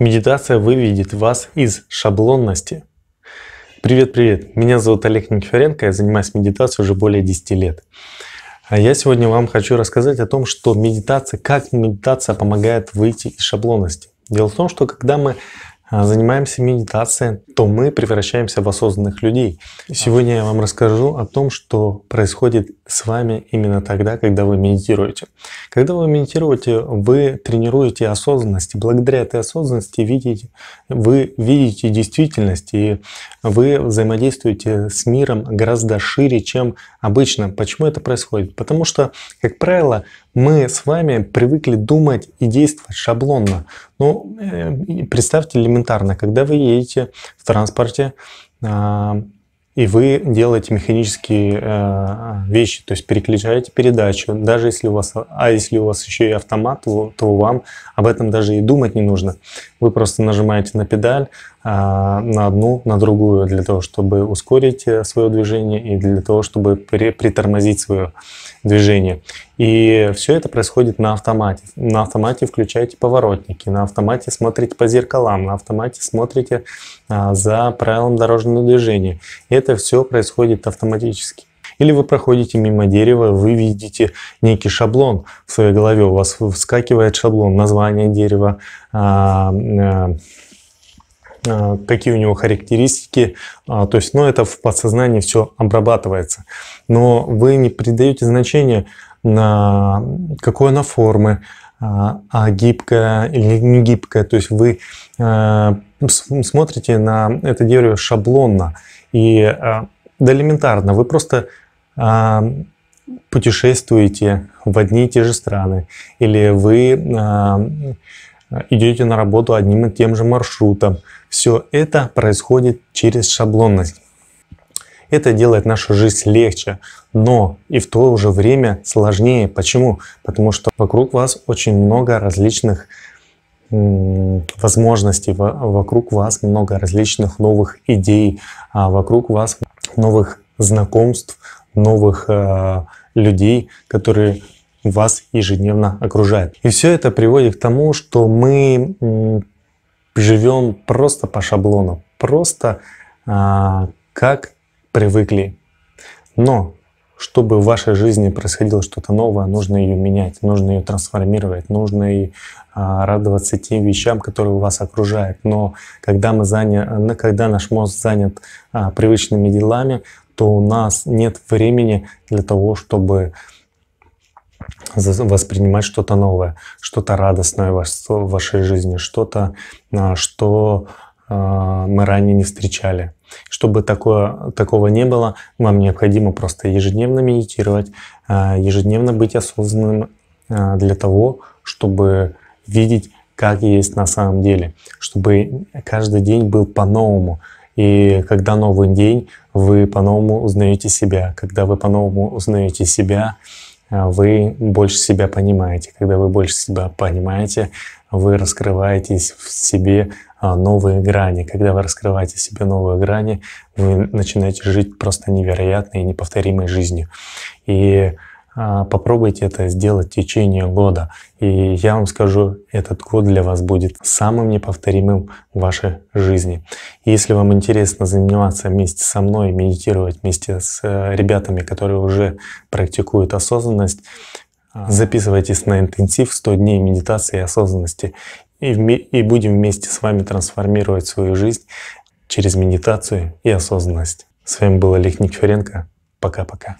Медитация выведет вас из шаблонности. Привет-привет, меня зовут Олег Никифоренко, я занимаюсь медитацией уже более 10 лет. А я сегодня вам хочу рассказать о том, что медитация, как медитация помогает выйти из шаблонности. Дело в том, что когда мы а, занимаемся медитацией, то мы превращаемся в осознанных людей. Сегодня я вам расскажу о том, что происходит с вами именно тогда, когда вы медитируете. Когда вы медитируете, вы тренируете осознанность. Благодаря этой осознанности видите, вы видите действительность, и вы взаимодействуете с миром гораздо шире, чем обычно. Почему это происходит? Потому что, как правило, мы с вами привыкли думать и действовать шаблонно. Ну, э, представьте элементарно, когда вы едете в транспорте, а, и вы делаете механические э, вещи, то есть переключаете передачу. Даже если у вас, а если у вас еще и автомат, то, вам об этом даже и думать не нужно. Вы просто нажимаете на педаль а, на одну, на другую для того, чтобы ускорить э, свое движение и для того, чтобы при, притормозить свое движение. И все это происходит на автомате. На автомате включаете поворотники, на автомате смотрите по зеркалам, на автомате смотрите а, за правилом дорожного движения. И это все происходит автоматически. Или вы проходите мимо дерева, вы видите некий шаблон в своей голове, у вас вскакивает шаблон, название дерева, а, а, какие у него характеристики. То есть, ну, это в подсознании все обрабатывается. Но вы не придаете значения на какой она формы, а, а гибкая или не гибкая. То есть вы э, смотрите на это дерево шаблонно и э, да элементарно. Вы просто а, путешествуете в одни и те же страны, или вы а, идете на работу одним и тем же маршрутом. Все это происходит через шаблонность. Это делает нашу жизнь легче, но и в то же время сложнее. Почему? Потому что вокруг вас очень много различных возможностей, вокруг вас много различных новых идей, а вокруг вас новых знакомств, новых э, людей, которые вас ежедневно окружают. И все это приводит к тому, что мы живем просто по шаблону, просто а, как привыкли. Но чтобы в вашей жизни происходило что-то новое, нужно ее менять, нужно ее трансформировать, нужно и а, радоваться тем вещам, которые вас окружают. Но когда, мы заня... когда наш мозг занят а, привычными делами, то у нас нет времени для того, чтобы воспринимать что-то новое, что-то радостное в вашей жизни, что-то, а, что а, мы ранее не встречали. Чтобы такое, такого не было, вам необходимо просто ежедневно медитировать, а, ежедневно быть осознанным а, для того, чтобы видеть, как есть на самом деле, чтобы каждый день был по-новому. И когда новый день, вы по-новому узнаете себя. Когда вы по-новому узнаете себя, вы больше себя понимаете. Когда вы больше себя понимаете, вы раскрываетесь в себе а, новые грани. Когда вы раскрываете в себе новые грани, вы начинаете жить просто невероятной и неповторимой жизнью. И а, попробуйте это сделать в течение года. И я вам скажу, этот год для вас будет самым неповторимым в вашей жизни. И если вам интересно заниматься вместе со мной, медитировать вместе с э, ребятами, которые уже практикуют осознанность, Записывайтесь на интенсив 100 дней медитации и осознанности. И, будем вместе с вами трансформировать свою жизнь через медитацию и осознанность. С вами был Олег Никифоренко. Пока-пока.